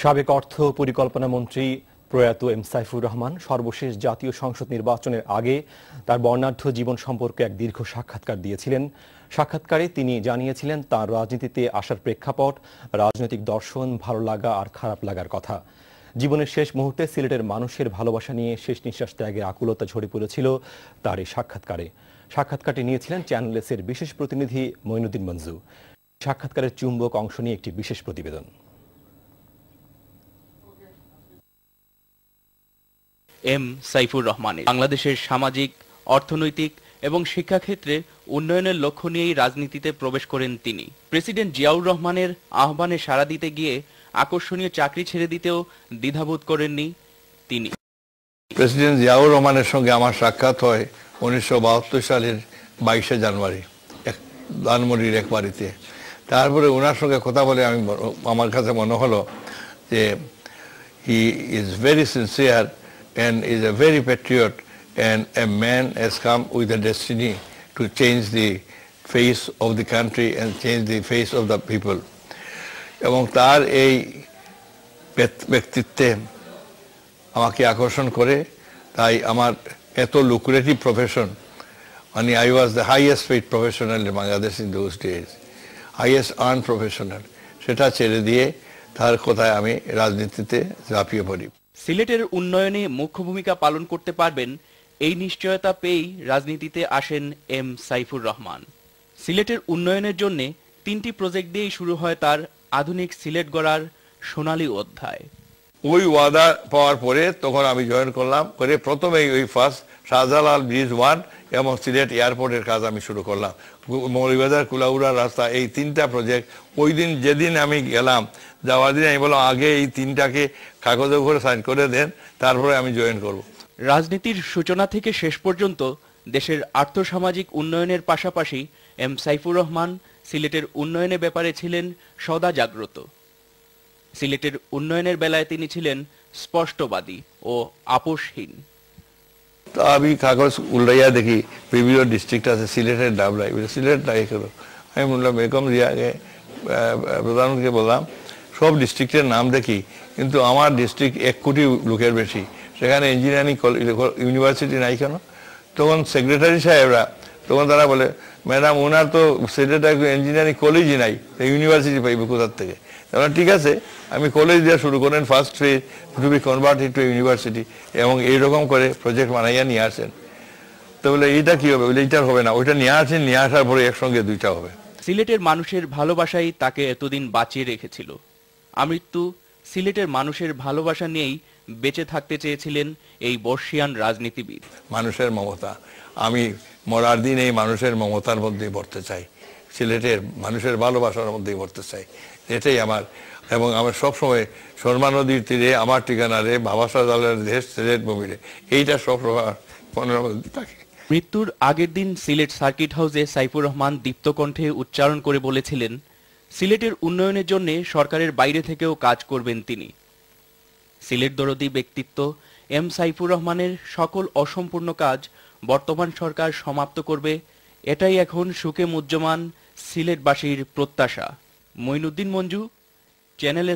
সাবেক অর্থ পরিকল্পনা মন্ত্রী প্রয়াত এম সাইফুর রহমান সর্বশেষ জাতীয় সংসদ নির্বাচনের আগে তার বর্ণাঢ্য জীবন সম্পর্কে এক দীর্ঘ সাক্ষাৎকার দিয়েছিলেন সাক্ষাৎকারে তিনি জানিয়েছিলেন তার রাজনীতিতে আসার প্রেক্ষাপট রাজনৈতিক দর্শন ভালো লাগা আর খারাপ লাগার কথা জীবনের শেষ মুহূর্তে সিলেটের মানুষের ভালোবাসা নিয়ে শেষ নিঃশ্বাস ত্যাগের আকুলতা ঝরে পড়েছিল তার এই সাক্ষাৎকারে সাক্ষাৎকারটি নিয়েছিলেন চ্যানেলেসের বিশেষ প্রতিনিধি মৈনুদ্দিন মঞ্জু সাক্ষাৎকারের চুম্বক অংশ নিয়ে একটি বিশেষ প্রতিবেদন এম সাইফুর রহমানের বাংলাদেশের সামাজিক অর্থনৈতিক এবং শিক্ষাক্ষেত্রে উন্নয়নের লক্ষ্য নিয়েই রাজনীতিতে প্রবেশ করেন তিনি প্রেসিডেন্ট জিয়াউর রহমানের আহ্বানে সাড়া দিতে গিয়ে আকর্ষণীয় চাকরি ছেড়ে দিতেও দ্বিধাবোধ করেননি তিনি প্রেসিডেন্ট জিয়াউর রহমানের সঙ্গে আমার সাক্ষাৎ হয় উনিশশো সালের বাইশে জানুয়ারি এক লালমনির এক বাড়িতে তারপরে ওনার সঙ্গে কথা বলে আমি আমার কাছে মনে হলো যে he is very sincere and is a very patriot and a man has come with a destiny to change the face of the country and change the face of the people. এবং তার এই ব্যক্তিত্বে আমাকে আকর্ষণ করে তাই আমার এত lucrative profession মানে I was the highest paid professional in Bangladesh in those days highest earn professional সেটা ছেড়ে দিয়ে তার কথায় আমি রাজনীতিতে ঝাঁপিয়ে পড়ি সিলেটের উন্নয়নে মুখ্য ভূমিকা পালন করতে পারবেন এই নিশ্চয়তা পেয়েই রাজনীতিতে আসেন এম সাইফুর রহমান সিলেটের উন্নয়নের জন্য তিনটি প্রজেক্ট দিয়েই শুরু হয় তার আধুনিক সিলেট গড়ার সোনালী অধ্যায় ওই ওয়াদা পাওয়ার পরে তখন আমি জয়েন করলাম করে প্রথমেই ওই ফার্স্ট শাহজালাল ব্রিজ ওয়ান এবং সিলেট এয়ারপোর্টের কাজ আমি শুরু করলাম মৌলিবাজার কুলাউড়া রাস্তা এই তিনটা প্রজেক্ট ওই দিন যেদিন আমি গেলাম যাওয়ার দিন আমি বললাম আগে এই তিনটাকে কাগজে ঘরে সাইন করে দেন তারপরে আমি জয়েন করব রাজনীতির সূচনা থেকে শেষ পর্যন্ত দেশের আর্থসামাজিক উন্নয়নের পাশাপাশি এম সাইফুর রহমান সিলেটের উন্নয়নে ব্যাপারে ছিলেন সদা জাগ্রত সিলেটের উন্নয়নের বেলায় তিনি ছিলেন স্পষ্টবাদী ও আপোষহীন তা আমি কাগজ উল্লাইয়া দেখি বিভিন্ন ডিস্ট্রিক্ট আছে সিলেটের নাম নাই সিলেট নাই কেন আমি বললাম এরকম জিয়াকে প্রধানমন্ত্রীকে বললাম সব ডিস্ট্রিক্টের নাম দেখি কিন্তু আমার ডিস্ট্রিক্ট এক কোটি লোকের বেশি সেখানে ইঞ্জিনিয়ারিং ইউনিভার্সিটি নাই কেন তখন সেক্রেটারি সাহেবরা তখন তারা বলে ম্যাডাম ওনার তো সেটা ইঞ্জিনিয়ারিং কলেজই নাই ইউনিভার্সিটি পাইবে কোথার থেকে তারা ঠিক আছে আমি কলেজ দেওয়া শুরু করেন first phase to be converted to university এবং এইরকম করে প্রজেক্ট বানাইয়া নিয়ে আসেন তো বলে এইটা কী হবে বলে এইটার হবে না ওইটা নিয়ে আসেন নিয়ে আসার পরে একসঙ্গে দুইটা হবে সিলেটের মানুষের ভালোবাসাই তাকে এতদিন বাঁচিয়ে রেখেছিল আমৃত্যু সিলেটের মানুষের ভালোবাসা নিয়েই বেঁচে থাকতে চেয়েছিলেন এই বর্ষিয়ান রাজনীতিবিদ মানুষের মমতা আমি মরার দিন এই মানুষের মমতার মধ্যেই পড়তে চাই সিলেটের মানুষের ভালোবাসার মধ্যেই পড়তে চাই এটাই আমার এবং আমার সবসময় সরমা নদীর তীরে আমার ঠিকানা রে বাবা সাজালের দেশ সিলেট মমিরে এইটা সবসময় থাকে মৃত্যুর আগের দিন সিলেট সার্কিট হাউসে সাইফুর রহমান দীপ্ত কণ্ঠে উচ্চারণ করে বলেছিলেন সিলেটের উন্নয়নের জন্য সরকারের বাইরে থেকেও কাজ করবেন তিনি সিলেট দরদি ব্যক্তিত্ব এম সাইফুর রহমানের সকল অসম্পূর্ণ কাজ বর্তমান সরকার সমাপ্ত করবে এটাই এখন সুকে মুজ্জমান সিলেটবাসীর প্রত্যাশা মঈনুদ্দিন মঞ্জু চ্যানেল